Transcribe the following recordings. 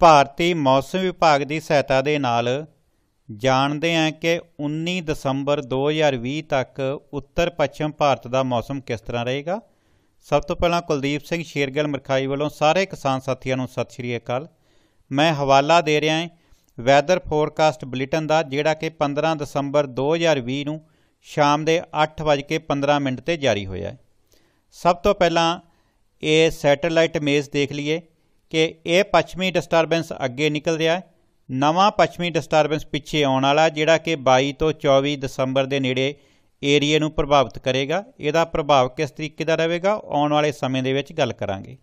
ਭਾਰਤੀ ਮੌਸਮ ਵਿਭਾਗ ਦੀ ਸਹਾਇਤਾ ਦੇ ਨਾਲ ਜਾਣਦੇ ਹਾਂ ਕਿ 19 ਦਸੰਬਰ 2020 ਤੱਕ ਉੱਤਰ ਪੱਛਮ ਭਾਰਤ ਦਾ ਮੌਸਮ ਕਿਸ ਤਰ੍ਹਾਂ ਰਹੇਗਾ ਸਭ ਤੋਂ ਪਹਿਲਾਂ ਕੁਲਦੀਪ ਸਿੰਘ ਸ਼ੇਰਗਲ ਮਰਖਾਈ ਵੱਲੋਂ ਸਾਰੇ ਕਿਸਾਨ ਸਾਥੀਆਂ ਨੂੰ ਸਤਿ ਸ਼੍ਰੀ ਅਕਾਲ ਮੈਂ ਹਵਾਲਾ ਦੇ ਰਿਹਾ ਹਾਂ ਵੈਦਰ ਫੋਰਕਾਸਟ ਬੁਲੇਟਿਨ ਦਾ ਜਿਹੜਾ ਕਿ 15 ਦਸੰਬਰ 2020 ਨੂੰ ਸ਼ਾਮ ਦੇ 8:15 ਮਿੰਟ ਤੇ ਜਾਰੀ ਹੋਇਆ ਹੈ ਸਭ ਤੋਂ ਪਹਿਲਾਂ ਇਹ ਸੈਟੇਲਾਈਟ ਇਮੇਜ ਦੇਖ ਲਈਏ ਕਿ ਇਹ ਪੱਛਮੀ ਡਿਸਟਰਬੈਂਸ ਅੱਗੇ ਨਿਕਲ ਰਿਹਾ ਹੈ ਨਵਾਂ ਪੱਛਮੀ ਡਿਸਟਰਬੈਂਸ ਪਿੱਛੇ ਆਉਣ ਵਾਲਾ ਜਿਹੜਾ ਕਿ 22 ਤੋਂ 24 ਦਸੰਬਰ ਦੇ ਨੇੜੇ ਏਰੀਆ ਨੂੰ ਪ੍ਰਭਾਵਿਤ ਕਰੇਗਾ ਇਹਦਾ ਪ੍ਰਭਾਵ ਕਿਸ ਤਰੀਕੇ ਦਾ ਰਹੇਗਾ ਆਉਣ ਵਾਲੇ ਸਮੇਂ ਦੇ ਵਿੱਚ ਗੱਲ ਕਰਾਂਗੇ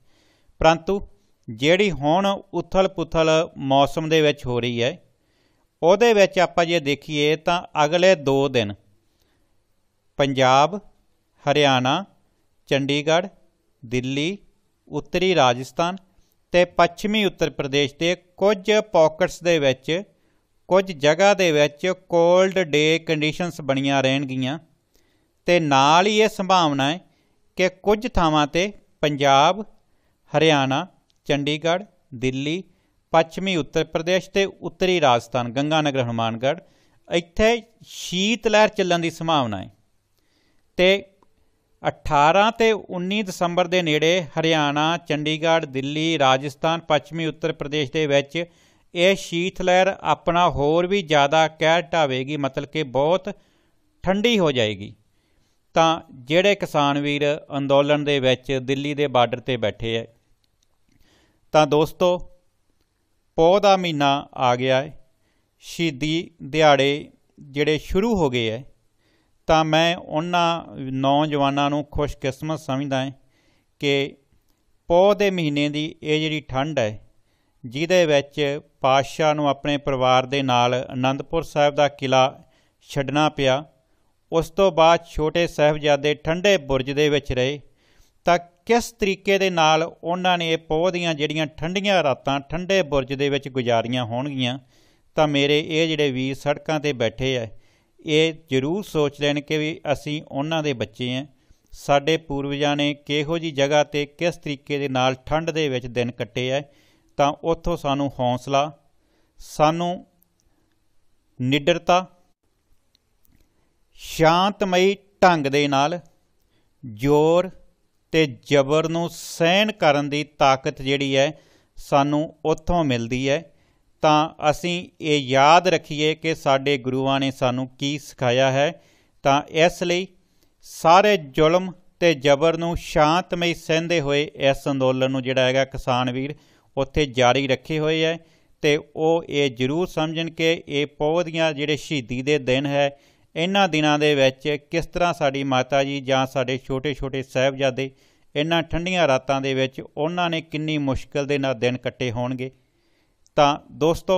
ਪਰੰਤੂ ਜਿਹੜੀ ਹੁਣ ਉਥਲ-ਪੁਥਲ ਮੌਸਮ ਦੇ ਵਿੱਚ ਹੋ ਰਹੀ ਹੈ ਉਹਦੇ ਵਿੱਚ ਆਪਾਂ ਜੇ ਦੇਖੀਏ ਤਾਂ ਅਗਲੇ 2 ਦਿਨ ਪੰਜਾਬ ਹਰਿਆਣਾ ਚੰਡੀਗੜ੍ਹ ਦਿੱਲੀ ਉੱਤਰੀ ਰਾਜਸਥਾਨ ਤੇ ਪੱਛਮੀ ਉੱਤਰ ਪ੍ਰਦੇਸ਼ ਦੇ ਕੁਝ ਪਾਕਟਸ ਦੇ ਵਿੱਚ ਕੁਝ ਜਗ੍ਹਾ ਦੇ ਵਿੱਚ ਕੋਲਡ ਡੇ ਕੰਡੀਸ਼ਨਸ ਬਣੀਆਂ ਰਹਿਣਗੀਆਂ ਤੇ ਨਾਲ ਹੀ ਇਹ ਸੰਭਾਵਨਾ ਹੈ ਕਿ ਕੁਝ ਥਾਵਾਂ ਤੇ ਪੰਜਾਬ ਹਰਿਆਣਾ ਚੰਡੀਗੜ੍ਹ ਦਿੱਲੀ ਪੱਛਮੀ ਉੱਤਰ ਪ੍ਰਦੇਸ਼ ਤੇ ਉੱਤਰੀ ਰਾਜਸਥਾਨ ਗੰਗਾਨਗਰ ਹਨੂਮਾਨਗੜ੍ਹ ਇੱਥੇ ਸ਼ੀਤ ਲਹਿਰ ਚੱਲਣ ਦੀ ਸੰਭਾਵਨਾ ਹੈ ਤੇ 18 ਤੇ 19 ਦਸੰਬਰ ਦੇ ਨੇੜੇ ਹਰਿਆਣਾ ਚੰਡੀਗੜ੍ਹ ਦਿੱਲੀ ਰਾਜਸਥਾਨ ਪੱਛਮੀ ਉੱਤਰ ਪ੍ਰਦੇਸ਼ ਦੇ ਵਿੱਚ ਇਹ ਸ਼ੀਤ ਲਹਿਰ ਆਪਣਾ ਹੋਰ ਵੀ ਜ਼ਿਆਦਾ ਕਹਿਰ ਢਾਵੇਗੀ ਮਤਲਬ ਕਿ ਬਹੁਤ ਠੰਡੀ ਹੋ ਜਾਏਗੀ ਤਾਂ ਜਿਹੜੇ ਕਿਸਾਨ ਵੀਰ ਅੰਦੋਲਨ ਦੇ ਵਿੱਚ ਦਿੱਲੀ ਦੇ ਬਾਰਡਰ ਤੇ ਬੈਠੇ ਐ ਤਾਂ ਦੋਸਤੋ ਪੌ ਦਾ ਮਹੀਨਾ ਆ ਗਿਆ ਹੈ ਸ਼ੀਦੀ ਦਿਹਾੜੇ ਜਿਹੜੇ ਸ਼ੁਰੂ ਹੋ ਗਏ ਐ ਤਾਂ ਮੈਂ ਉਹਨਾਂ ਨੌਜਵਾਨਾਂ ਨੂੰ ਖੁਸ਼ਕਿਸਮਤ ਸਮਝਦਾ ਹਾਂ ਕਿ ਪੌ ਦੇ ਮਹੀਨੇ ਦੀ ਇਹ ਜਿਹੜੀ ਠੰਡ ਹੈ ਜਿਹਦੇ ਵਿੱਚ ਪਾਤਸ਼ਾਹ ਨੂੰ ਆਪਣੇ ਪਰਿਵਾਰ ਦੇ ਨਾਲ ਅਨੰਦਪੁਰ ਸਾਹਿਬ ਦਾ ਕਿਲਾ ਛੱਡਣਾ ਪਿਆ ਉਸ ਤੋਂ ਬਾਅਦ ਛੋਟੇ ਸਹਿਬਜ਼ਾਦੇ ਠੰਡੇ ਬੁਰਜ ਦੇ ਵਿੱਚ ਰਹੇ ਤਾਂ ਕਿਸ ਤਰੀਕੇ ਦੇ ਨਾਲ ਉਹਨਾਂ ਨੇ ਇਹ ਪੌ ਦੀਆਂ ਜਿਹੜੀਆਂ ਠੰਡੀਆਂ ਰਾਤਾਂ ਠੰਡੇ ਬੁਰਜ ਦੇ ਵਿੱਚ ਗੁਜ਼ਾਰੀਆਂ ਹੋਣਗੀਆਂ ਤਾਂ ਮੇਰੇ ਇਹ ਜਿਹੜੇ ਵੀਰ ਸੜਕਾਂ ਤੇ ਬੈਠੇ ਐ ਇਹ ਜ਼ਰੂਰ ਸੋਚ ਲੈਣ ਕਿ ਵੀ ਅਸੀਂ ਉਹਨਾਂ ਦੇ ਬੱਚੇ ਹਾਂ ਸਾਡੇ ਪੂਰਵਜਾਂ ਨੇ ਕਿਹੋ ਜੀ ਜਗ੍ਹਾ ਤੇ ਕਿਸ ਤਰੀਕੇ ਦੇ ਨਾਲ ਠੰਡ ਦੇ ਵਿੱਚ ਦਿਨ ਕੱਟੇ ਆ ਤਾਂ ਉੱਥੋਂ ਸਾਨੂੰ ਹੌਸਲਾ ਸਾਨੂੰ ਨਿਡਰਤਾ ਸ਼ਾਂਤਮਈ ਢੰਗ ਦੇ ਨਾਲ ਜ਼ੋਰ ਤੇ ਜ਼ਬਰ ਨੂੰ ਸਹਿਣ ਕਰਨ ਦੀ ਤਾਕਤ ਜਿਹੜੀ ਹੈ ਸਾਨੂੰ ਉੱਥੋਂ ਮਿਲਦੀ ਹੈ ਤਾਂ ਅਸੀਂ ਇਹ ਯਾਦ ਰੱਖੀਏ ਕਿ ਸਾਡੇ ਗੁਰੂਆਂ ਨੇ ਸਾਨੂੰ ਕੀ ਸਿਖਾਇਆ ਹੈ ਤਾਂ ਇਸ ਲਈ ਸਾਰੇ ਜ਼ੁਲਮ ਤੇ ਜ਼ਬਰ ਨੂੰ ਸ਼ਾਂਤਮਈ ਸਹਿੰਦੇ ਹੋਏ ਇਸ ਅੰਦੋਲਨ ਨੂੰ ਜਿਹੜਾ ਹੈਗਾ ਕਿਸਾਨ ਵੀਰ ਉੱਥੇ ਜਾਰੀ ਰੱਖੇ ਹੋਏ ਹੈ ਤੇ ਉਹ ਇਹ ਜ਼ਰੂਰ ਸਮਝਣ ਕਿ ਇਹ ਪੌਦੀਆਂ ਜਿਹੜੇ ਸ਼ਹੀਦੀ ਦੇ ਦਿਨ ਹੈ ਇਹਨਾਂ ਦਿਨਾਂ ਦੇ ਵਿੱਚ ਕਿਸ ਤਰ੍ਹਾਂ ਸਾਡੀ ਮਾਤਾ ਜੀ ਜਾਂ ਸਾਡੇ ਛੋਟੇ-ਛੋਟੇ ਸਹਿਬਜ਼ਾਦੇ ਇਹਨਾਂ ਠੰਡੀਆਂ ਰਾਤਾਂ ਦੇ ਵਿੱਚ ਉਹਨਾਂ ਨੇ ਕਿੰਨੀ ਮੁਸ਼ਕਲ ਦੇ ਨਾਲ ਦਿਨ ਕੱਟੇ ਹੋਣਗੇ ਤਾਂ ਦੋਸਤੋ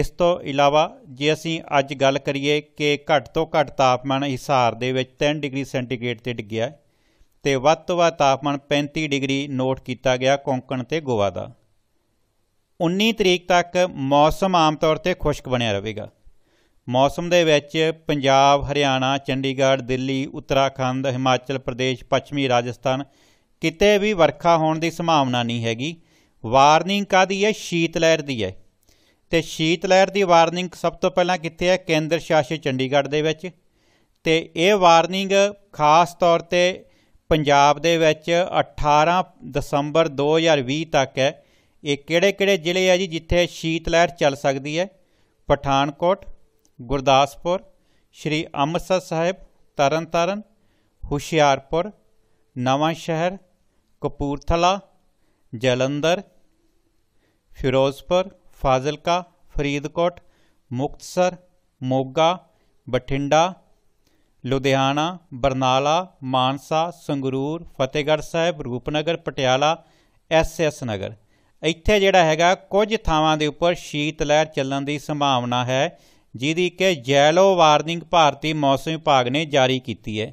ਇਸ ਤੋਂ ਇਲਾਵਾ ਜੇ ਅਸੀਂ ਅੱਜ ਗੱਲ ਕਰੀਏ ਕਿ ਘੱਟ ਤੋਂ ਘੱਟ ਤਾਪਮਾਨ ਹਿਸਾਰ ਦੇ ਵਿੱਚ 3 ਡਿਗਰੀ ਸੈਂਟੀਗ੍ਰੇਡ ਤੇ ਡਿੱਗਿਆ ਤੇ ਵੱਧ ਤੋਂ ਵੱਧ ਤਾਪਮਾਨ 35 ਡਿਗਰੀ ਨੋਟ ਕੀਤਾ ਗਿਆ ਕੋਂਕਣ ਤੇ ਗੋਵਾ ਦਾ 19 ਤਰੀਕ ਤੱਕ ਮੌਸਮ ਆਮ ਤੌਰ ਤੇ ਖੁਸ਼ਕ ਬਣਿਆ ਰਹੇਗਾ ਮੌਸਮ ਦੇ ਵਿੱਚ ਪੰਜਾਬ ਹਰਿਆਣਾ ਚੰਡੀਗੜ੍ਹ ਦਿੱਲੀ ਉੱਤਰਾਖੰਡ ਹਿਮਾਚਲ ਪ੍ਰਦੇਸ਼ ਪੱਛਮੀ ਰਾਜਸਥਾਨ ਕਿਤੇ ਵੀ ਵਰਖਾ ਹੋਣ ਦੀ ਸੰਭਾਵਨਾ ਨਹੀਂ ਹੈਗੀ ਵਾਰਨਿੰਗ ਕਾਦੀ ਹੈ ਸ਼ੀਤ ਲਹਿਰ ਦੀ ਹੈ ਤੇ ਸ਼ੀਤ ਲਹਿਰ ਦੀ ਵਾਰਨਿੰਗ ਸਭ ਤੋਂ ਪਹਿਲਾਂ ਕਿੱਥੇ ਹੈ ਕੇਂਦਰ ਸ਼ਾਸਿਤ ਚੰਡੀਗੜ੍ਹ ਦੇ ਵਿੱਚ ਤੇ ਇਹ ਵਾਰਨਿੰਗ ਖਾਸ ਤੌਰ ਤੇ ਪੰਜਾਬ ਦੇ ਵਿੱਚ 18 ਦਸੰਬਰ 2020 ਤੱਕ ਹੈ ਇਹ ਕਿਹੜੇ-ਕਿਹੜੇ ਜ਼ਿਲ੍ਹੇ ਆ ਜੀ ਜਿੱਥੇ ਸ਼ੀਤ ਲਹਿਰ ਚੱਲ ਸਕਦੀ ਹੈ ਪਠਾਨਕੋਟ ਗੁਰਦਾਸਪੁਰ ਸ਼੍ਰੀ ਅੰਮ੍ਰਿਤਸਰ ਸਾਹਿਬ ਤਰਨਤਾਰਨ ਹੁਸ਼ਿਆਰਪੁਰ ਨਵਾਂ ਸ਼ਹਿਰ ਕਪੂਰਥਲਾ ਜਲੰਧਰ ਫਿਰੋਜ਼ਪੁਰ ਫਾਜ਼ਿਲਕਾ ਫਰੀਦਕੋਟ ਮੁਕਤਸਰ ਮੋਗਾ ਬਠਿੰਡਾ ਲੁਧਿਆਣਾ ਬਰਨਾਲਾ ਮਾਨਸਾ ਸੰਗਰੂਰ ਫਤਿਹਗੜ੍ਹ ਸਾਹਿਬ ਰੂਪਨਗਰ ਪਟਿਆਲਾ ਐਸਐਸ ਨਗਰ ਇੱਥੇ ਜਿਹੜਾ ਹੈਗਾ ਕੁਝ ਥਾਵਾਂ ਦੇ ਉੱਪਰ ਸ਼ੀਤ ਲਹਿਰ ਚੱਲਣ ਦੀ ਸੰਭਾਵਨਾ ਹੈ ਜਿਹਦੀ ਕਿ ਜੈਲੋ ਵਾਰਨਿੰਗ ਭਾਰਤੀ ਮੌਸਮ ਵਿਭਾਗ ਨੇ ਜਾਰੀ ਕੀਤੀ ਹੈ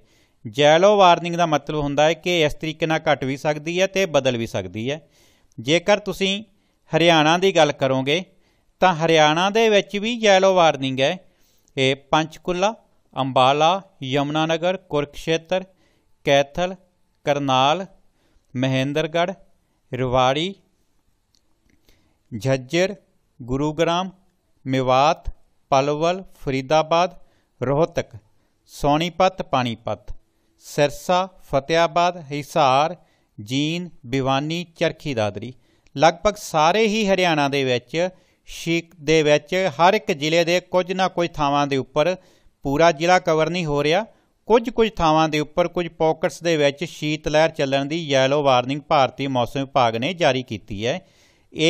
ਜੈਲੋ ਵਾਰਨਿੰਗ ਦਾ ਮਤਲਬ ਹੁੰਦਾ ਹੈ ਕਿ ਇਸ ਤਰੀਕੇ ਨਾਲ ਘਟ ਵੀ ਸਕਦੀ ਹੈ ਤੇ ਬਦਲ ਵੀ ਸਕਦੀ ਹੈ ਜੇਕਰ ਤੁਸੀਂ ਹਰਿਆਣਾ ਦੀ ਗੱਲ ਕਰੋਗੇ ਤਾਂ ਹਰਿਆਣਾ ਦੇ ਵਿੱਚ ਵੀ ਯੈਲੋ ਵਾਰਨਿੰਗ ਹੈ ਇਹ ਪੰਚਕੁਲਾ ਅੰਬਾਲਾ ਯਮਨਾਨਗਰ ਕੁਰਕਸ਼ੇਤਰ ਕੈਥਲ ਕਰਨਾਲ ਮਹਿੰਦਰਗੜ੍ਹ ਰਿਵਾੜੀ ਝੱਜਰ ਗੁਰੂਗ੍ਰਾਮ ਮੇਵਾਤ ਪਲਵਲ ਫਰੀਦਾਬਾਦ ਰੋਹਤਕ ਸੋਨੀਪਤ ਪਾਣੀਪਤ ਸਿਰਸਾ ਫਤਿਆਬਾਦ ਹਿਸਾਰ ਜੀਨ ਬਿਵਾਨੀ ਚਰਖੀ ਦਾਦਰੀ ਲਗਭਗ ਸਾਰੇ ਹੀ ਹਰਿਆਣਾ ਦੇ ਵਿੱਚ ਸ਼ੀਕ ਦੇ ਵਿੱਚ ਹਰ ਇੱਕ ਜ਼ਿਲ੍ਹੇ ਦੇ ਕੁਝ ਨਾ ਕੁਝ ਥਾਵਾਂ ਦੇ ਉੱਪਰ ਪੂਰਾ ਜ਼ਿਲ੍ਹਾ ਕਵਰ ਨਹੀਂ ਹੋ ਰਿਹਾ ਕੁਝ ਕੁਝ ਥਾਵਾਂ ਦੇ ਉੱਪਰ ਕੁਝ ਪੌਕਟਸ ਦੇ ਵਿੱਚ ਸ਼ੀਤ ਲਹਿਰ ਚੱਲਣ ਦੀ ਯੈਲੋ ਵਾਰਨਿੰਗ ਭਾਰਤੀ ਮੌਸਮ ਵਿਭਾਗ ਨੇ ਜਾਰੀ ਕੀਤੀ ਹੈ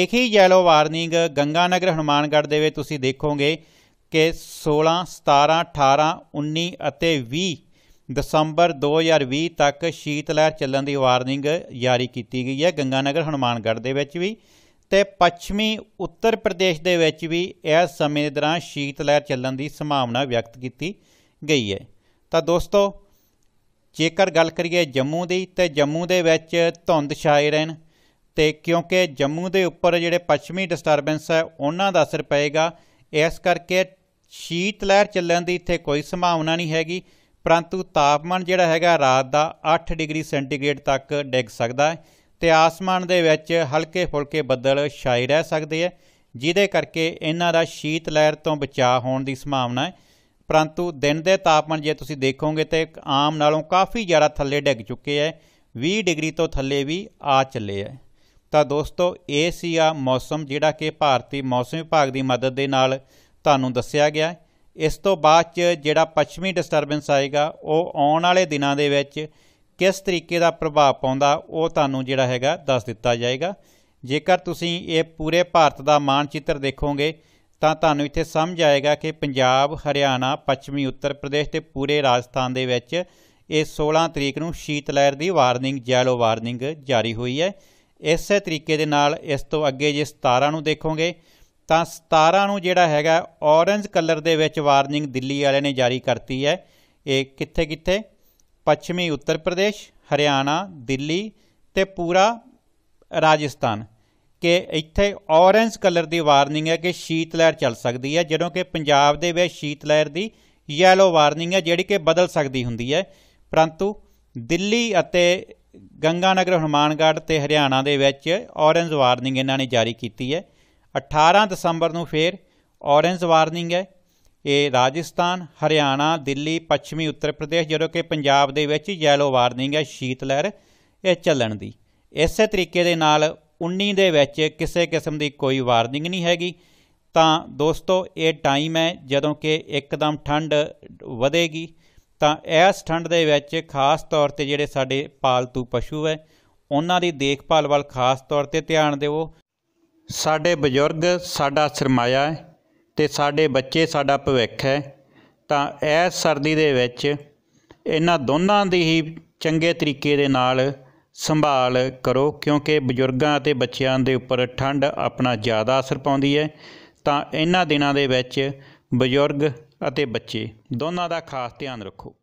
ਇੱਕ ਹੀ ਯੈਲੋ ਵਾਰਨਿੰਗ ਗੰਗਾਨਗਰ ਹਨੂਮਾਨਗੜ੍ਹ ਦੇ ਵਿੱਚ ਤੁਸੀਂ ਦੇਖੋਗੇ ਕਿ 16 17 18 19 ਅਤੇ 20 ਦਸੰਬਰ 2020 ਤੱਕ ਸ਼ੀਤ ਲਹਿਰ ਚੱਲਣ ਦੀ ਵਾਰਨਿੰਗ ਜਾਰੀ ਕੀਤੀ ਗਈ ਹੈ ਗੰਗਾਨਗਰ ਹਨੂਮਾਨਗੜ੍ਹ ਦੇ ਵਿੱਚ ਵੀ ਤੇ ਪੱਛਮੀ ਉੱਤਰ ਪ੍ਰਦੇਸ਼ ਦੇ ਵਿੱਚ ਵੀ ਇਸ ਸਮੇਂ ਦੇ ਦੌਰਾਨ ਸ਼ੀਤ ਲਹਿਰ ਚੱਲਣ ਦੀ ਸੰਭਾਵਨਾ ਵਿਅਕਤ ਕੀਤੀ ਗਈ ਹੈ ਤਾਂ ਦੋਸਤੋ ਜੇਕਰ ਗੱਲ ਕਰੀਏ ਜੰਮੂ ਦੀ ਤੇ ਜੰਮੂ ਦੇ ਵਿੱਚ ਧੁੰਦ ਛਾਏ ਰਹਿਣ ਤੇ ਕਿਉਂਕਿ ਜੰਮੂ ਦੇ ਉੱਪਰ ਜਿਹੜੇ ਪੱਛਮੀ ਡਿਸਟਰਬੈਂਸ ਹੈ ਉਹਨਾਂ ਦਾ ਅਸਰ ਪਏਗਾ ਇਸ ਕਰਕੇ ਸ਼ੀਤ ਲਹਿਰ ਚੱਲਣ ਦੀ ਇੱਥੇ ਕੋਈ ਸੰਭਾਵਨਾ ਨਹੀਂ ਹੈਗੀ ਪਰੰਤੂ ਤਾਪਮਾਨ ਜਿਹੜਾ ਹੈਗਾ ਰਾਤ ਦਾ 8 ਡਿਗਰੀ ਸੈਂਟੀਗ੍ਰੇਡ ਤੱਕ ਡਿੱਗ ਸਕਦਾ ਹੈ ਤੇ ਆਸਮਾਨ ਦੇ ਵਿੱਚ ਹਲਕੇ ਫੁਲਕੇ ਬੱਦਲ ਛਾਏ ਰਹਿ ਸਕਦੇ ਆ ਜਿਹਦੇ ਕਰਕੇ ਇਹਨਾਂ ਦਾ ਸ਼ੀਤ ਲਹਿਰ ਤੋਂ ਬਚਾਅ ਹੋਣ ਦੀ ਸੰਭਾਵਨਾ ਹੈ ਪਰੰਤੂ ਦਿਨ ਦੇ ਤਾਪਮਾਨ ਜੇ ਤੁਸੀਂ ਦੇਖੋਗੇ ਤੇ ਆਮ ਨਾਲੋਂ ਕਾਫੀ ਜ਼ਿਆਦਾ ਥੱਲੇ ਡਿੱਗ ਚੁੱਕੇ ਐ 20 ਡਿਗਰੀ ਤੋਂ ਥੱਲੇ ਵੀ ਆ ਚੱਲੇ ਐ ਤਾਂ ਦੋਸਤੋ ਇਹ ਸੀ ਆ ਮੌਸਮ ਜਿਹੜਾ ਕਿ ਭਾਰਤੀ ਮੌਸਮ ਵਿਭਾਗ ਦੀ ਮਦਦ ਦੇ ਨਾਲ ਤੁਹਾਨੂੰ ਦੱਸਿਆ ਗਿਆ ਹੈ ਇਸ ਤੋਂ ਬਾਅਦ ਚ ਜਿਹੜਾ ਪੱਛਮੀ ਡਿਸਟਰਬੈਂਸ ਆਏਗਾ ਉਹ ਆਉਣ ਵਾਲੇ ਦਿਨਾਂ ਦੇ ਵਿੱਚ ਕਿਸ ਤਰੀਕੇ ਦਾ ਪ੍ਰਭਾਵ ਪਾਉਂਦਾ ਉਹ ਤੁਹਾਨੂੰ ਜਿਹੜਾ ਹੈਗਾ ਦੱਸ ਦਿੱਤਾ ਜਾਏਗਾ ਜੇਕਰ ਤੁਸੀਂ ਇਹ ਪੂਰੇ ਭਾਰਤ ਦਾ ਮਾਨਚਿੱਤਰ ਦੇਖੋਗੇ ਤਾਂ ਤੁਹਾਨੂੰ ਇੱਥੇ ਸਮਝ ਆਏਗਾ ਕਿ ਪੰਜਾਬ ਹਰਿਆਣਾ ਪੱਛਮੀ ਉੱਤਰ ਪ੍ਰਦੇਸ਼ ਤੇ ਪੂਰੇ ਰਾਜਸਥਾਨ ਦੇ ਵਿੱਚ ਇਹ 16 ਤਰੀਕ ਨੂੰ ਸ਼ੀਤ ਲਹਿਰ ਦੀ ਵਾਰਨਿੰਗ ਜੈਲੋ ਵਾਰਨਿੰਗ ਜਾਰੀ ਹੋਈ ਹੈ ਇਸੇ ਤਰੀਕੇ ਦੇ ਨਾਲ ਇਸ ਤੋਂ ਅੱਗੇ ਜੇ 17 ਨੂੰ ਦੇਖੋਗੇ ਤਾਂ 17 ਨੂੰ ਜਿਹੜਾ ਹੈਗਾ ਔਰੇਂਜ ਕਲਰ ਦੇ ਵਿੱਚ ਵਾਰਨਿੰਗ ਦਿੱਲੀ ਵਾਲਿਆਂ ਨੇ ਜਾਰੀ ਕਰਤੀ ਹੈ ਇਹ ਕਿੱਥੇ ਕਿੱਥੇ ਪੱਛਮੀ ਉੱਤਰ ਪ੍ਰਦੇਸ਼ ਹਰਿਆਣਾ ਦਿੱਲੀ ਤੇ ਪੂਰਾ ਰਾਜਸਥਾਨ ਕਿ ਇੱਥੇ ਔਰੇਂਜ ਕਲਰ ਦੀ ਵਾਰਨਿੰਗ ਹੈ ਕਿ ਸ਼ੀਤ ਲਹਿਰ ਚੱਲ ਸਕਦੀ ਹੈ ਜਦੋਂ ਕਿ ਪੰਜਾਬ ਦੇ ਵਿੱਚ ਸ਼ੀਤ ਲਹਿਰ ਦੀ ਯੈਲੋ ਵਾਰਨਿੰਗ ਹੈ ਜਿਹੜੀ ਕਿ ਬਦਲ ਸਕਦੀ ਹੁੰਦੀ ਹੈ ਪਰੰਤੂ ਦਿੱਲੀ ਅਤੇ ਗੰਗਾਨਗਰ ਹਨੂਮਾਨਗੜ੍ਹ ਤੇ ਹਰਿਆਣਾ ਦੇ ਵਿੱਚ ਔਰੇਂਜ ਵਾਰਨਿੰਗ ਇਹਨਾਂ ਨੇ ਜਾਰੀ ਕੀਤੀ ਹੈ 18 ਦਸੰਬਰ ਨੂੰ ਫੇਰ ਔਰੇਂਜ ਵਾਰਨਿੰਗ ਹੈ ਇਹ ਰਾਜਸਥਾਨ ਹਰਿਆਣਾ ਦਿੱਲੀ ਪੱਛਮੀ ਉੱਤਰ ਪ੍ਰਦੇਸ਼ ਜਦੋਂ ਕਿ ਪੰਜਾਬ ਦੇ ਵਿੱਚ ਯੈਲੋ ਵਾਰਨਿੰਗ ਹੈ ਸ਼ੀਤ ਲਹਿਰ ਇਹ ਚੱਲਣ ਦੀ ਇਸੇ ਤਰੀਕੇ ਦੇ ਨਾਲ 19 ਦੇ ਵਿੱਚ ਕਿਸੇ ਕਿਸਮ ਦੀ ਕੋਈ ਵਾਰਨਿੰਗ ਨਹੀਂ ਹੈਗੀ ਤਾਂ ਦੋਸਤੋ ਇਹ ਟਾਈਮ ਹੈ ਜਦੋਂ ਕਿ ਇੱਕਦਮ ਠੰਡ ਵਧੇਗੀ ਤਾਂ ਇਸ ਠੰਡ ਦੇ ਵਿੱਚ ਖਾਸ ਤੌਰ ਤੇ ਜਿਹੜੇ ਸਾਡੇ ਪਾਲਤੂ ਪਸ਼ੂ ਹੈ ਉਹਨਾਂ ਦੀ ਦੇਖਭਾਲ ਵੱਲ ਖਾਸ ਤੌਰ ਤੇ ਧਿਆਨ ਦਿਓ ਸਾਡੇ ਬਜ਼ੁਰਗ ਸਾਡਾ ਸਰਮਾਇਆ ਹੈ ਤੇ ਸਾਡੇ ਬੱਚੇ ਸਾਡਾ ਭਵਿੱਖ ਹੈ ਤਾਂ ਇਸ ਸਰਦੀ ਦੇ ਵਿੱਚ ਇਹਨਾਂ ਦੋਨਾਂ ਦੀ ਹੀ ਚੰਗੇ ਤਰੀਕੇ ਦੇ ਨਾਲ ਸੰਭਾਲ ਕਰੋ ਕਿਉਂਕਿ ਬਜ਼ੁਰਗਾਂ ਅਤੇ ਬੱਚਿਆਂ ਦੇ ਉੱਪਰ ਠੰਡ ਆਪਣਾ ਜ਼ਿਆਦਾ ਅਸਰ ਪਾਉਂਦੀ ਹੈ ਤਾਂ ਇਹਨਾਂ ਦਿਨਾਂ ਦੇ ਵਿੱਚ ਬਜ਼ੁਰਗ ਅਤੇ ਬੱਚੇ ਦੋਨਾਂ ਦਾ ਖਾਸ ਧਿਆਨ ਰੱਖੋ